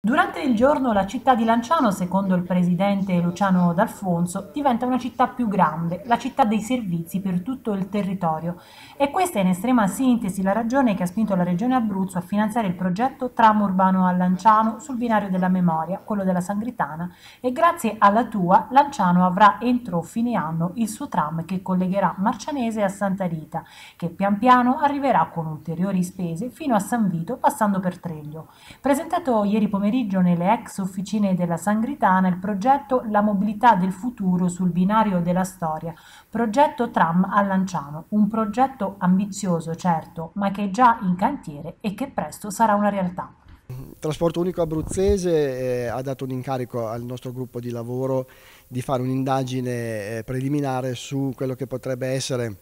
Durante il giorno la città di Lanciano, secondo il presidente Luciano D'Alfonso, diventa una città più grande, la città dei servizi per tutto il territorio e questa è in estrema sintesi la ragione che ha spinto la Regione Abruzzo a finanziare il progetto Tram Urbano a Lanciano sul binario della memoria, quello della Sangritana e grazie alla tua Lanciano avrà entro fine anno il suo tram che collegherà Marcianese a Santa Rita, che pian piano arriverà con ulteriori spese fino a San Vito passando per Treglio. Presentato ieri pomeriggio pomeriggio nelle ex officine della Sangritana il progetto La mobilità del futuro sul binario della storia, progetto tram a Lanciano, un progetto ambizioso certo, ma che è già in cantiere e che presto sarà una realtà. Trasporto Unico Abruzzese eh, ha dato un incarico al nostro gruppo di lavoro di fare un'indagine eh, preliminare su quello che potrebbe essere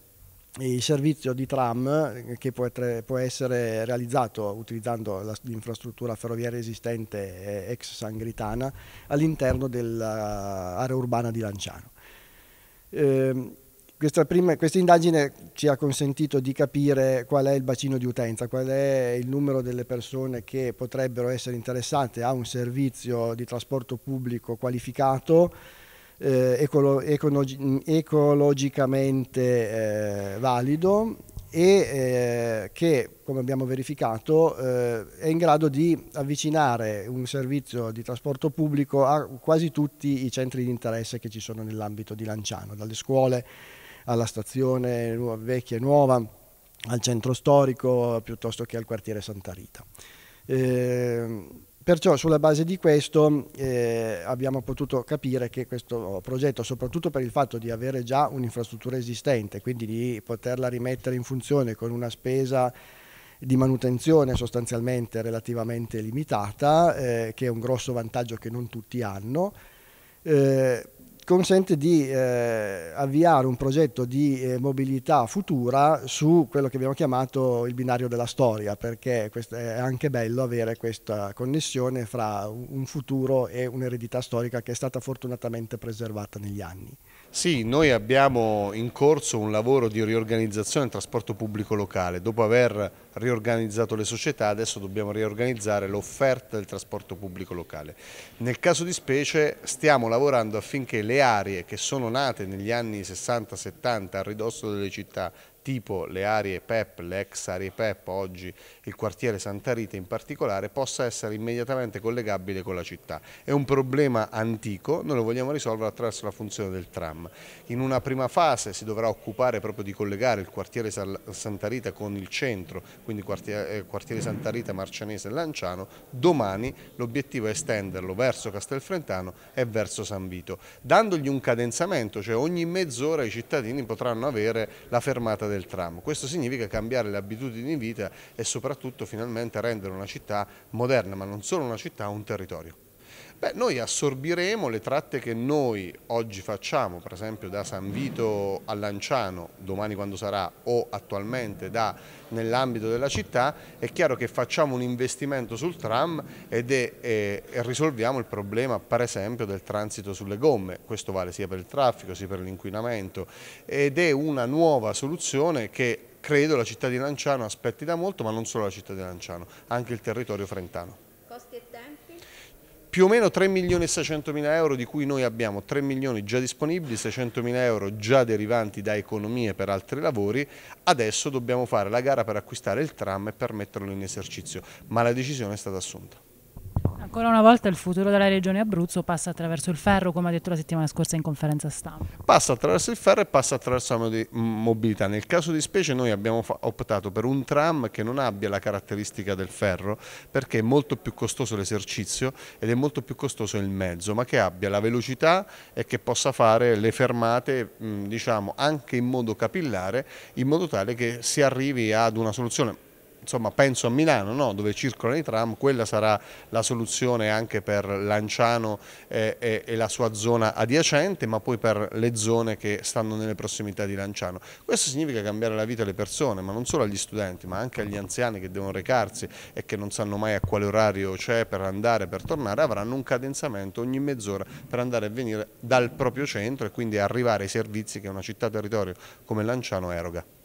il servizio di tram eh, che può essere, può essere realizzato utilizzando l'infrastruttura ferroviaria esistente eh, ex Sangritana all'interno dell'area urbana di Lanciano. Eh, questa, prima, questa, indagine ci ha consentito di capire qual è il bacino di utenza, qual è il numero delle persone che potrebbero essere interessate a un servizio di trasporto pubblico qualificato eh, ecolo, ecologi, mm, ecologicamente eh, valido e eh, che, come abbiamo verificato, eh, è in grado di avvicinare un servizio di trasporto pubblico a quasi tutti i centri di interesse che ci sono nell'ambito di Lanciano, dalle scuole alla stazione vecchia e nuova, al centro storico piuttosto che al quartiere Santa Rita. Eh, Perciò sulla base di questo eh, abbiamo potuto capire che questo progetto, soprattutto per il fatto di avere già un'infrastruttura esistente, quindi di poterla rimettere in funzione con una spesa di manutenzione sostanzialmente relativamente limitata, eh, che è un grosso vantaggio che non tutti hanno, eh, consente di eh, avviare un progetto di eh, mobilità futura su quello che abbiamo chiamato il binario della storia, perché è anche bello avere questa connessione fra un futuro e un'eredità storica che è stata fortunatamente preservata negli anni. Sì, noi abbiamo in corso un lavoro di riorganizzazione del trasporto pubblico locale. Dopo aver riorganizzato le società, adesso dobbiamo riorganizzare l'offerta del trasporto pubblico locale. Nel caso di specie stiamo lavorando affinché le le aree che sono nate negli anni 60-70 a ridosso delle città tipo le aree PEP, le ex aree PEP, oggi il quartiere Santa Rita in particolare, possa essere immediatamente collegabile con la città. È un problema antico, noi lo vogliamo risolvere attraverso la funzione del tram. In una prima fase si dovrà occupare proprio di collegare il quartiere Santa Rita con il centro, quindi eh, quartiere Santa Rita, Marcianese e Lanciano, domani l'obiettivo è estenderlo verso Castelfrentano e verso San Vito, dandogli un cadenzamento, cioè ogni mezz'ora i cittadini potranno avere la fermata del del tram. Questo significa cambiare le abitudini di vita e soprattutto finalmente rendere una città moderna, ma non solo una città, un territorio. Beh, noi assorbiremo le tratte che noi oggi facciamo, per esempio da San Vito a Lanciano, domani quando sarà, o attualmente nell'ambito della città, è chiaro che facciamo un investimento sul tram ed è, è, e risolviamo il problema per esempio del transito sulle gomme, questo vale sia per il traffico sia per l'inquinamento ed è una nuova soluzione che credo la città di Lanciano aspetti da molto, ma non solo la città di Lanciano, anche il territorio frentano più o meno 3 milioni e 600 mila euro di cui noi abbiamo 3 milioni già disponibili, 600 mila euro già derivanti da economie per altri lavori, adesso dobbiamo fare la gara per acquistare il tram e per metterlo in esercizio, ma la decisione è stata assunta. Ancora una volta il futuro della regione Abruzzo passa attraverso il ferro, come ha detto la settimana scorsa in conferenza stampa. Passa attraverso il ferro e passa attraverso la mobilità. Nel caso di specie noi abbiamo optato per un tram che non abbia la caratteristica del ferro perché è molto più costoso l'esercizio ed è molto più costoso il mezzo, ma che abbia la velocità e che possa fare le fermate diciamo, anche in modo capillare, in modo tale che si arrivi ad una soluzione insomma, penso a Milano no? dove circolano i tram, quella sarà la soluzione anche per Lanciano eh, e, e, la sua zona adiacente, ma poi per le zone che stanno nelle prossimità di Lanciano. Questo significa cambiare la vita alle persone, ma non solo agli studenti, ma anche agli anziani che devono recarsi e che non sanno mai a quale orario c'è per andare, per tornare, avranno un cadenzamento ogni mezz'ora per andare e venire dal proprio centro e quindi arrivare ai servizi che una città territorio come Lanciano eroga.